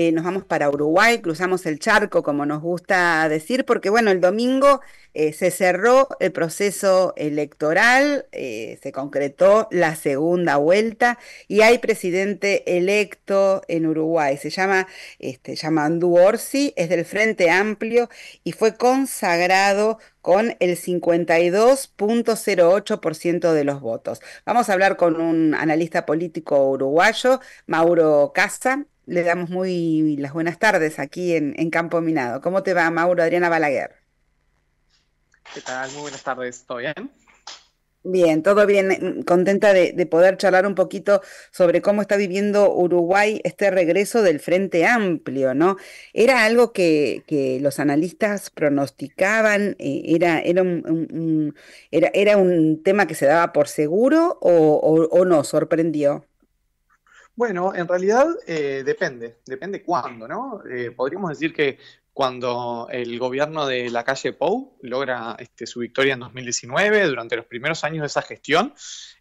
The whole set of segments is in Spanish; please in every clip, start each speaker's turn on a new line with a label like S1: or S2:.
S1: Eh, nos vamos para Uruguay, cruzamos el charco, como nos gusta decir, porque bueno, el domingo eh, se cerró el proceso electoral, eh, se concretó la segunda vuelta y hay presidente electo en Uruguay. Se llama este, Orsi, es del Frente Amplio y fue consagrado con el 52.08% de los votos. Vamos a hablar con un analista político uruguayo, Mauro Casa, le damos muy las buenas tardes aquí en, Campo Minado. ¿Cómo te va, Mauro Adriana Balaguer?
S2: ¿Qué tal? Muy buenas tardes. ¿Todo bien?
S1: Bien, todo bien. Contenta de, poder charlar un poquito sobre cómo está viviendo Uruguay este regreso del Frente Amplio, ¿no? Era algo que, los analistas pronosticaban, eh, era, era, un, era, un tema que se daba por seguro o, o, o no, sorprendió.
S2: Bueno, en realidad eh, depende, depende cuándo, ¿no? Eh, podríamos decir que cuando el gobierno de la calle Pou logra este, su victoria en 2019, durante los primeros años de esa gestión,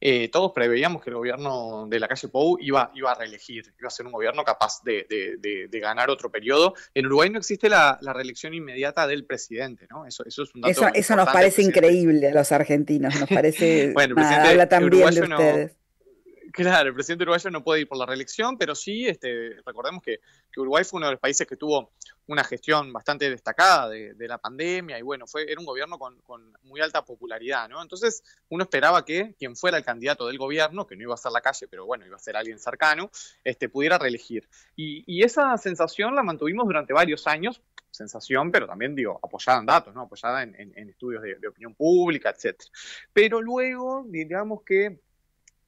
S2: eh, todos preveíamos que el gobierno de la calle Pou iba, iba a reelegir, iba a ser un gobierno capaz de, de, de, ganar otro periodo. En Uruguay no existe la, reelección inmediata del presidente, ¿no? Eso, eso es un dato Eso, nos parece
S1: increíble a los argentinos, nos parece... bueno, el presidente habla también de ustedes.
S2: Claro, el presidente uruguayo no puede ir por la reelección, pero sí, este, recordemos que, Uruguay fue uno de los países que tuvo una gestión bastante destacada de, la pandemia y bueno, fue, era un gobierno con, muy alta popularidad, ¿no? Entonces uno esperaba que quien fuera el candidato del gobierno, que no iba a ser la calle, pero bueno, iba a ser alguien cercano, este, pudiera reelegir. Y, esa sensación la mantuvimos durante varios años, sensación, pero también digo, apoyada en datos, ¿no? Apoyada en, estudios de, de opinión pública, etc. Pero luego, digamos que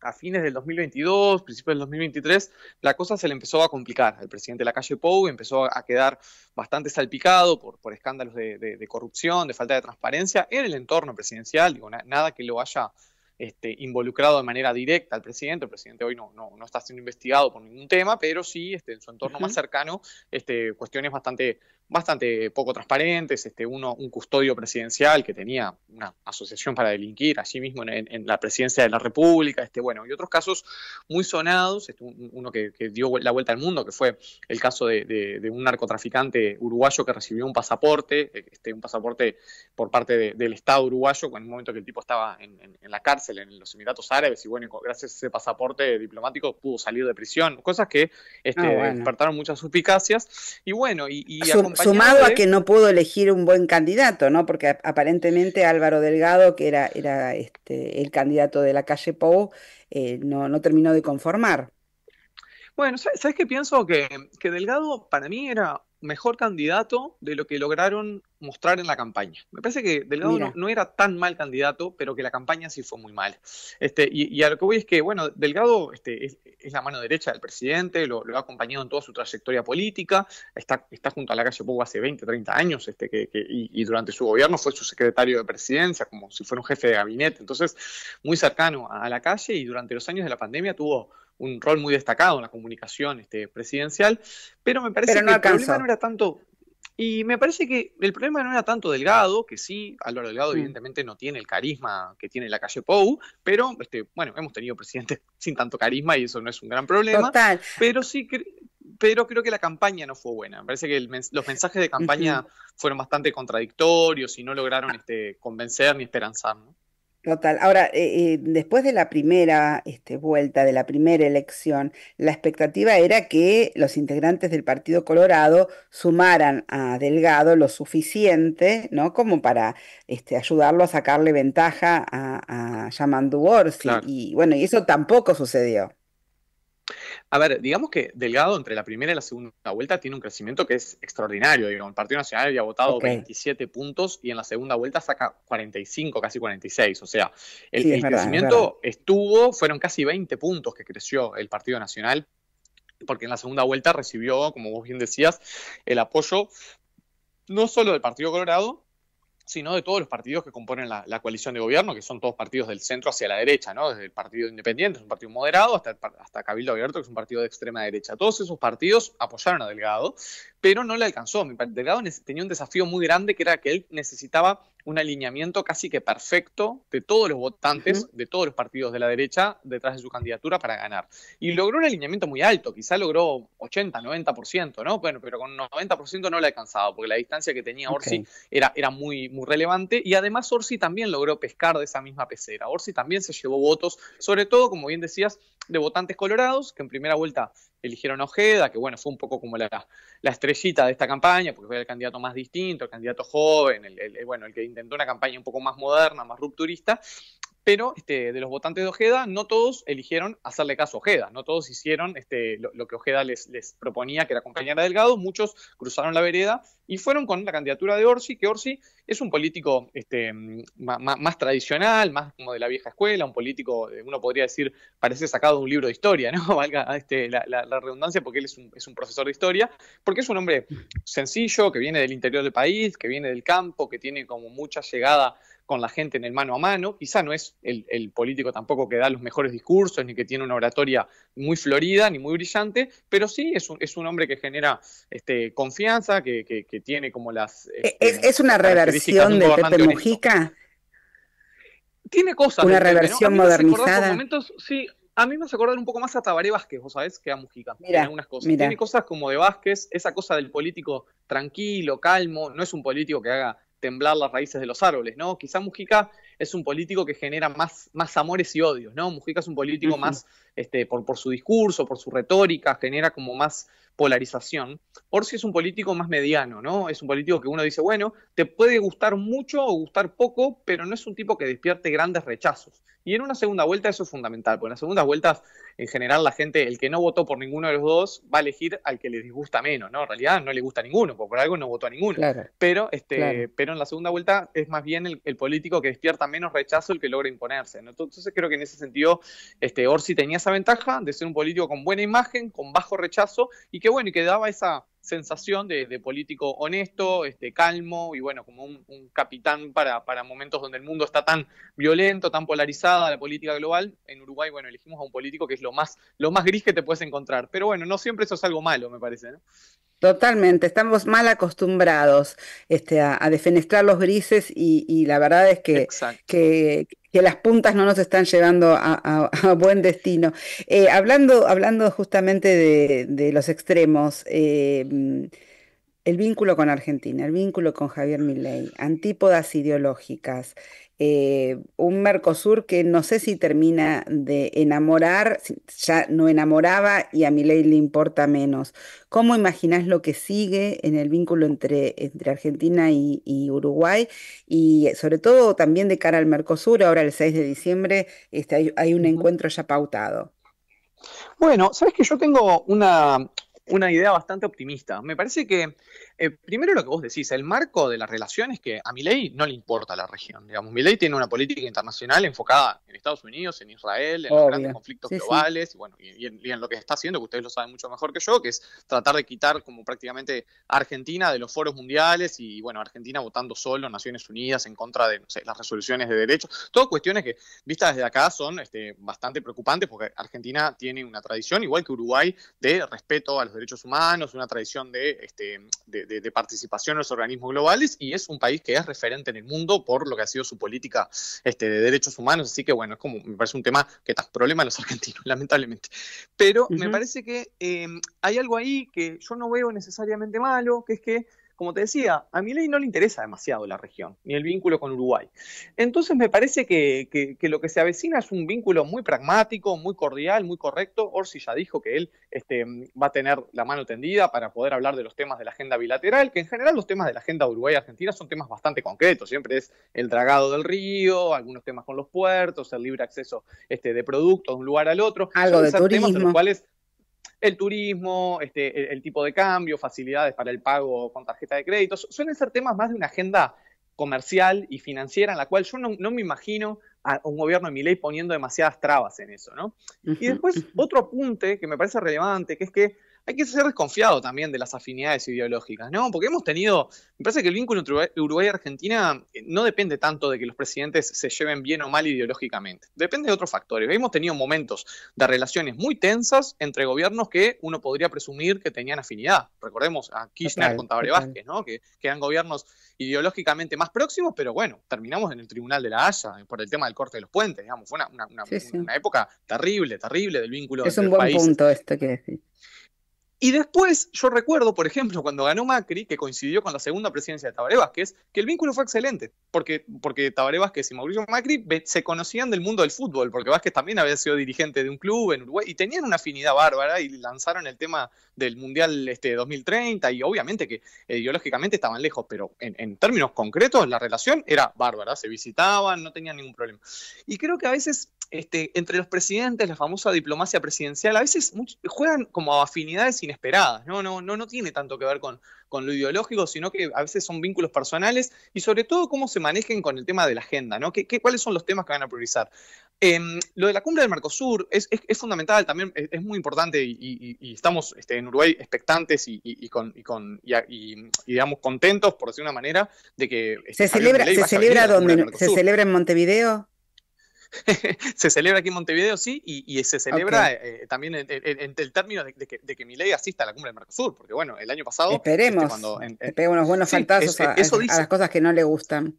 S2: a fines del 2022, principios del 2023, la cosa se le empezó a complicar. El presidente de la calle Pou empezó a quedar bastante salpicado por, por escándalos de, corrupción, de falta de transparencia en el entorno presidencial. Digo, nada que lo haya este, involucrado de manera directa al presidente. El presidente hoy no, no, no está siendo investigado por ningún tema, pero sí este, en su entorno más cercano, este, cuestiones bastante, bastante poco transparentes, este, uno, un custodio presidencial que tenía una asociación para delinquir allí mismo en, la presidencia de la República, este, bueno, y otros casos muy sonados, este, uno que, dio la vuelta al mundo, que fue el caso de, un narcotraficante uruguayo que recibió un pasaporte, este, un pasaporte por parte del Estado uruguayo, en un momento que el tipo estaba en, la cárcel en los Emiratos Árabes, y bueno, gracias a ese pasaporte diplomático pudo salir de prisión, cosas que este, ah, despertaron muchas suspicacias, y bueno, y... y Sumado a que no
S1: pudo elegir un buen candidato, ¿no? Porque aparentemente Álvaro Delgado, que era, era este, el candidato de la calle Pou, eh, no, terminó de conformar.
S2: Bueno, ¿sabes qué pienso? Que, que Delgado para mí era mejor candidato de lo que lograron mostrar en la campaña. Me parece que Delgado no, era tan mal candidato, pero que la campaña sí fue muy mal. Este, y, a lo que voy es que, bueno, Delgado este, es, la mano derecha del presidente, lo, ha acompañado en toda su trayectoria política, está, está junto a la calle Pogo hace 20, 30 años, este, que, y, durante su gobierno fue su secretario de presidencia, como si fuera un jefe de gabinete, entonces muy cercano a la calle y durante los años de la pandemia tuvo un rol muy destacado en la comunicación este, presidencial, pero me parece que el problema no era tanto... Y me parece que el problema no era tanto Delgado, que sí, Álvaro Delgado mm. evidentemente no tiene el carisma que tiene la calle Pou, pero este, bueno, hemos tenido presidentes sin tanto carisma y eso no es un gran problema. Pero sí pero creo que la campaña no fue buena. Me parece que los mensajes de campaña fueron bastante contradictorios y no lograron este, convencer ni esperanzar. ¿no?
S1: Total. Ahora, eh, eh, después de la primera este, vuelta, de la primera elección, la expectativa era que los integrantes del Partido Colorado sumaran a Delgado lo suficiente, ¿no? Como para este, ayudarlo a sacarle ventaja a, a Yamandu Orsi. Y bueno, y eso tampoco sucedió.
S2: A ver, digamos que Delgado entre la primera y la segunda vuelta tiene un crecimiento que es extraordinario. el Partido Nacional había votado 27 puntos y en la segunda vuelta saca 45, casi 46. O sea, el, crecimiento estuvo, fueron casi 20 puntos que creció el Partido Nacional, porque en la segunda vuelta recibió, como vos bien decías, el apoyo no solo del Partido Colorado, sino de todos los partidos que componen la, coalición de gobierno, que son todos partidos del centro hacia la derecha, ¿no? Desde el Partido Independiente, es un partido moderado, hasta, hasta Cabildo Abierto, que es un partido de extrema derecha. Todos esos partidos apoyaron a Delgado, pero no le alcanzó. Delgado tenía un desafío muy grande que era que él necesitaba un alineamiento casi que perfecto de todos los votantes, de todos los partidos de la derecha detrás de su candidatura para ganar. Y logró un alineamiento muy alto, quizá logró 80, 90%, ¿no? Bueno, pero con 90% no le alcanzaba, porque la distancia que tenía Orsi era, muy, muy relevante. Y además Orsi también logró pescar de esa misma pecera. Orsi también se llevó votos, sobre todo, como bien decías, de votantes colorados, que en primera vuelta eligieron Ojeda, que bueno, fue un poco como la, la, estrellita de esta campaña, porque fue el candidato más distinto, el candidato joven, bueno, el que intentó una campaña un poco más moderna, más rupturista, pero este, de los votantes de Ojeda, no todos eligieron hacerle caso a Ojeda, no todos hicieron este, lo, que Ojeda les, proponía que era compañera Delgado, muchos cruzaron la vereda y fueron con la candidatura de Orsi, que Orsi es un político este, más, tradicional, más como de la vieja escuela, un político, eh, uno podría decir, parece sacado de un libro de historia, ¿no? Valga este, la, redundancia, porque él es un, es un profesor de historia, porque es un hombre sencillo, que viene del interior del país, que viene del campo, que tiene como mucha llegada con la gente en el mano a mano. Quizá no es el, político tampoco que da los mejores discursos, ni que tiene una oratoria muy florida, ni muy brillante, pero sí es un, hombre que genera este, confianza, que, tiene como las... Eh,
S1: este, ¿Es, una reversión de, Mujica? Tiene cosas. Una reversión modernizada. momentos, sí,
S2: a mí me hace acordar un poco más a Tabaré Vázquez, vos sabés, que a Mujica. algunas cosas. Tiene cosas como de Vázquez, esa cosa del político tranquilo, calmo, no es un político que haga temblar las raíces de los árboles, ¿no? Quizá Mujica es un político que genera más, más amores y odios, ¿no? Mujica es un político más este, por, su discurso, por su retórica, genera como más polarización. Orsi es un político más mediano, ¿no? Es un político que uno dice, bueno, te puede gustar mucho o gustar poco, pero no es un tipo que despierte grandes rechazos. Y en una segunda vuelta eso es fundamental, porque en las segundas vueltas, en general, la gente, el que no votó por ninguno de los dos, va a elegir al que le disgusta menos, ¿no? En realidad no le gusta a ninguno, porque por algo no votó a ninguno. pero, este, en la segunda vuelta es más bien el, político que despierta menos rechazo el que logra imponerse. Entonces creo que en ese sentido, este, Orsi tenía ventaja de ser un político con buena imagen, con bajo rechazo y que bueno, y que daba esa sensación de, político honesto, este, calmo y bueno, como un, un capitán para, para, momentos donde el mundo está tan violento, tan polarizada la política global. En Uruguay, bueno, elegimos a un político que es lo más, lo más gris que te puedes encontrar. Pero bueno, no siempre eso es algo malo, me parece. ¿no?
S1: Totalmente, estamos mal acostumbrados este, a, defenestrar los grises y, la verdad es que, que, las puntas no nos están llevando a, buen destino. Eh, hablando, hablando justamente de, los extremos, eh, el vínculo con Argentina, el vínculo con Javier Milei, antípodas ideológicas, eh, un Mercosur que no sé si termina de enamorar, ya no enamoraba y a Milei le importa menos. ¿Cómo imaginás lo que sigue en el vínculo entre, Argentina y, Uruguay? Y eh, sobre todo también de cara al Mercosur, ahora el 6 de diciembre este, hay, hay un encuentro ya pautado.
S2: Bueno, sabes que yo tengo una, una idea bastante optimista. Me parece que, eh, primero lo que vos decís, el marco de la relación es que a Milei no le importa la región. Digamos, Milei tiene una política internacional enfocada en Estados Unidos, en Israel, en los grandes conflictos globales, Y, bueno, y, en, lo que está haciendo, que ustedes lo saben mucho mejor que yo, que es tratar de quitar como prácticamente Argentina de los foros mundiales y, bueno, Argentina votando solo, Naciones Unidas en contra de las resoluciones de derechos. Todas cuestiones que, vistas desde acá, son este, bastante preocupantes porque Argentina tiene una tradición, igual que Uruguay, de respeto a los derechos humanos, una tradición de, este, de, participación en los organismos globales y es un país que es referente en el mundo por lo que ha sido su política este, de derechos humanos, así que bueno, es como, me parece un tema que está problema a los argentinos, lamentablemente. Pero me parece que eh, hay algo ahí que yo no veo necesariamente malo, que es que como te decía, a ley no le interesa demasiado la región, ni el vínculo con Uruguay. Entonces me parece que, lo que se avecina es un vínculo muy pragmático, muy cordial, muy correcto. Orsi ya dijo que él este, va a tener la mano tendida para poder hablar de los temas de la agenda bilateral, que en general los temas de la agenda Uruguay-Argentina son temas bastante concretos. Siempre es el dragado del río, algunos temas con los puertos, el libre acceso este, de productos de un lugar al otro. Algo de temas los cuales el turismo, este, el, tipo de cambio, facilidades para el pago con tarjeta de crédito. Suelen ser temas más de una agenda comercial y financiera en la cual yo no, no me imagino a un gobierno de mi ley poniendo demasiadas trabas en eso, ¿no? Y después otro apunte que me parece relevante, que es que hay que ser desconfiado también de las afinidades ideológicas, ¿no? Porque hemos tenido, me parece que el vínculo entre Uruguay-Argentina y eh, no depende tanto de que los presidentes se lleven bien o mal ideológicamente, depende de otros factores. Hemos tenido momentos de relaciones muy tensas entre gobiernos que uno podría presumir que tenían afinidad. Recordemos a Kirchner con Vázquez, ¿no? Que, eran gobiernos ideológicamente más próximos, pero bueno, terminamos en el Tribunal de la Haya eh, por el tema del corte de los puentes, digamos, fue una, una, época terrible, terrible del vínculo. Es un buen punto
S1: este que decir. Y después yo recuerdo, por
S2: ejemplo, cuando ganó Macri, que coincidió con la segunda presidencia de Tabaré Vázquez, que el vínculo fue excelente, porque, porque Tabaré Vázquez y Mauricio Macri se conocían del mundo del fútbol, porque Vázquez también había sido dirigente de un club en Uruguay y tenían una afinidad bárbara y lanzaron el tema del Mundial este, 2030 y obviamente que eh, ideológicamente estaban lejos, pero en, en términos concretos la relación era bárbara, se visitaban, no tenían ningún problema. Y creo que a veces este, entre los presidentes, la famosa diplomacia presidencial, a veces juegan como afinidades inesperadas, ¿no? No, no, no tiene tanto que ver con, lo ideológico, sino que a veces son vínculos personales y sobre todo cómo se manejen con el tema de la agenda, ¿no? ¿Qué, cuáles son los temas que van a priorizar? Em, lo de la cumbre del Mercosur es, fundamental, también es, muy importante y, estamos este, en Uruguay expectantes y, con, digamos contentos, por decir una manera, de que... Este, ¿Se celebra, ¿se celebra donde, ¿Se
S1: celebra en Montevideo?
S2: se celebra aquí en Montevideo, sí, y, se celebra eh, también en, el término de, que, mi ley asista a la cumbre del Mercosur, porque bueno, el año
S1: pasado... Este, Esperemos, cuando, pega unos buenos fantasmas a, las cosas que no le gustan.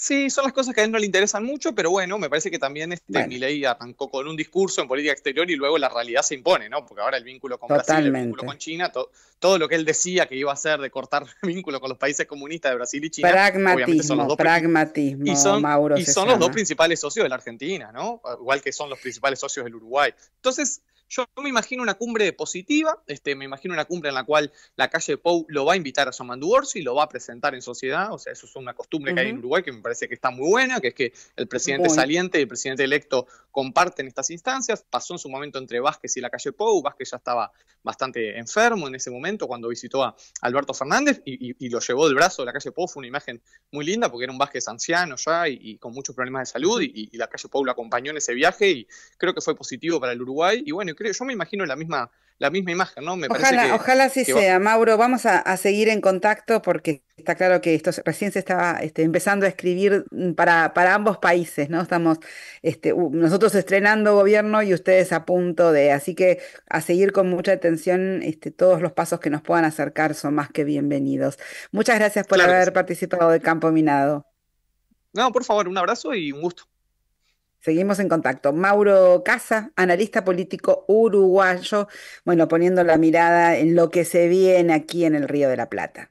S2: Sí, son las cosas que a él no le interesan mucho, pero bueno, me parece que también este Milei arrancó con un discurso en política exterior y luego la realidad se impone, ¿no? Porque ahora el vínculo con Brasil, el vínculo con China, todo lo que él decía que iba a hacer de cortar vínculo con los países comunistas de Brasil y China, pragmatismo, son los dos
S1: pragmatismo, y son, y son los dos
S2: principales socios de la Argentina, ¿no? Igual que son los principales socios del Uruguay. Entonces, yo me imagino una cumbre positiva, este, me imagino una cumbre en la cual la calle Pou lo va a invitar a Yamandu y lo va a presentar en sociedad, o sea, eso es una costumbre que hay en Uruguay que me parece que está muy buena, que es que el presidente saliente y el presidente electo comparten estas instancias, pasó en su momento entre Vázquez y la calle Pou, Vázquez ya estaba bastante enfermo en ese momento cuando visitó a Alberto Fernández y, lo llevó del brazo de la calle Pou, fue una imagen muy linda porque era un Vázquez anciano ya y, con muchos problemas de salud y, la calle Pou lo acompañó en ese viaje y creo que fue positivo para el Uruguay y bueno, yo me imagino la misma, la misma imagen, ¿no? ojalá, así sea,
S1: Mauro. Vamos a, seguir en contacto porque está claro que esto recién se estaba este, empezando a escribir mm, para, para ambos países, ¿no? Estamos este, nosotros estrenando gobierno y ustedes a punto de. Así que a seguir con mucha atención, este, todos los pasos que nos puedan acercar son más que bienvenidos. Muchas gracias por haber participado de Campo Minado.
S2: No, por favor, un abrazo y un gusto.
S1: Seguimos en contacto. Mauro Casa, analista político uruguayo, bueno, poniendo la mirada en lo que se viene aquí en el Río de la Plata.